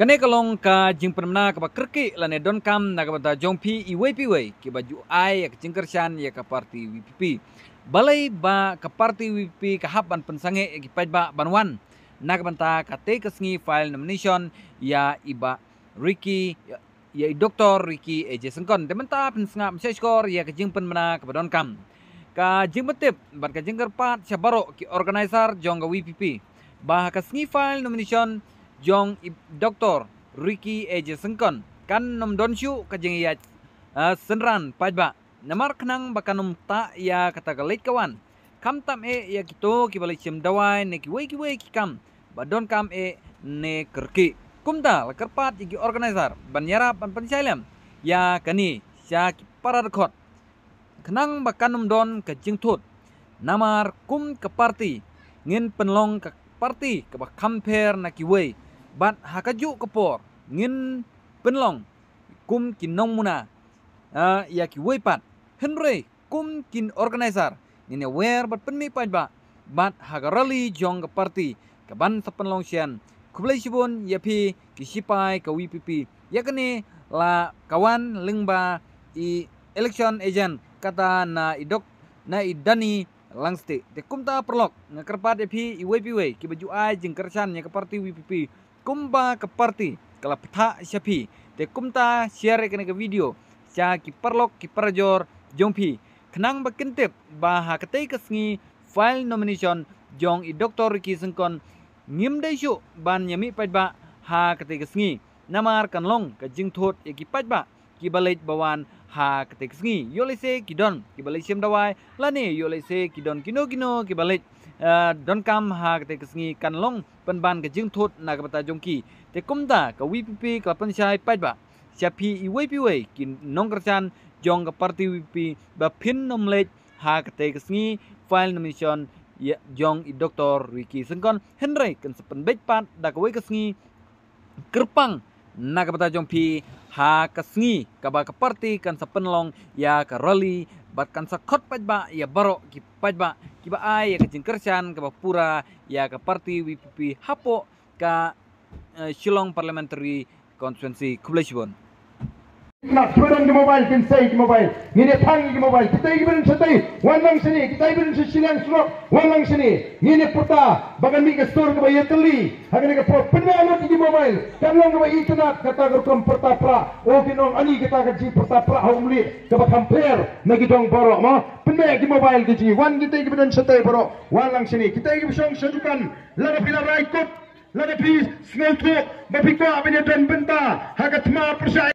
Kene kalong ka jing permna ka bakerki lane don kam na ka bata wai pi wai ki baju ai ya cingkersan ya ka parti WPP. Balai ba ka parti WPP ka haban pensange ya ki ba banwan. Na ka bata ka te sngi file nomination ya iba Ricky ya, ya i Doktor Ricky EJ Sengkon. menta pensanga msai skor ya ka jing permna ka don kam. Ka jing betip ban ka jingker pat baro ki organizer jongga WPP. Bah ka sngi file nomination Jong Doktor Ricky Eje Sengkon kan nom don syu kajeng iya uh, senran pajba namar kenang nom ta ya kata galait kawan kam tam e ya kito kibali cem dawai ne kiwei kam. kikam badon kam e ne kerki kumta pat igi organizer ban ban pan pensialem ya kani sya para rekod kenang nom don kajeng tut namar kum ke parti ngin penlong ke parti ke per na kiwei bat hakaju kepor ngin penlong kum kin nong muna uh, ya ki wei pat henre kum kin organizer ini wer bat penmi pat ba bat hagarali jong ke parti sa penlong sian kublai sibon yapi kisipai ka ya yakni la kawan lengba i election agent kata na idok na idani langste te kumta perlok ngakerpat epi iwai piwai ki baju ai jeng kersan ya ke parti kumba ke party kala peta syapi te kumta share kena ke video sya ki parlok ki parajor jongpi kenang ba kentep ketai kesengi file nomination jong i doktor ki sengkon ngim dai syu ban nyami pat ha ketai kesengi namar kanlong jingthot e ki kibalej bawan ha ngi sengi se kidon kibalej siem dawai lani yolese kidon kino kino kibalej eh, don kam ha ketik sengi kan long penban ke jeng tut na ka jongki te kumta wpp kelapan syai pait ba siapi iwei wai kin nongkerchan jong ke parti wipi ba pin lej ha ketik sengi file nomination jong i doktor wiki Sengkon Henry kan sepen bejpat dak wei ngi kerpang na ka jompi ha ka Kaba ka kan sa penlong ya ka rally bat kan sa pajba ya baro ki pajba ki ba ai ya ka kersan kaba pura ya Keparti WPP hapo ka uh, Parliamentary Constituency Kublai 나스바랑기 모바일 빈 세이기 모바일 니네 탕이기 모바일 기타이기 비는 쳤다이 원망신이 기타이 비는 쳤 신량 수로 원망신이 니네 포타 바간미가 스토르 그바 예틀리 하그네가 포 핀메 알로티기 모바일 땀랑 그바 이트나 가타 그컴 포타 프라 오기농 아니 기타 가지 포타 프라 하움리 그바 컴페어 나기 동 보로 마 핀메 기 모바일 기지 원 기타이기 비는 쳤다이 보로 원망신이 기타이기 비숑 셔주간 라가 피나 라이콧 라가 피 스멜토 마피코 아비네 벤벤다 하가 트마 프샤이